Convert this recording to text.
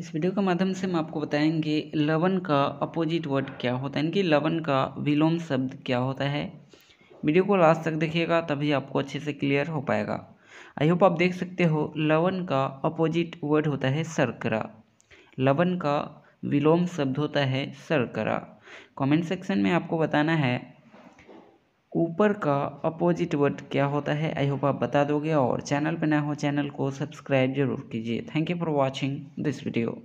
इस वीडियो के माध्यम से हम आपको बताएंगे लवन का अपोजिट वर्ड क्या होता है यानी कि लवन का विलोम शब्द क्या होता है वीडियो को लास्ट तक देखिएगा तभी आपको अच्छे से क्लियर हो पाएगा आई होप आप देख सकते हो लवन का अपोजिट वर्ड होता है सरकरा लवन का विलोम शब्द होता है सरकरा कमेंट सेक्शन में आपको बताना है ऊपर का अपोजिट वर्ड क्या होता है आई होप आप बता दोगे और चैनल पर नया हो चैनल को सब्सक्राइब जरूर कीजिए thank you for watching this video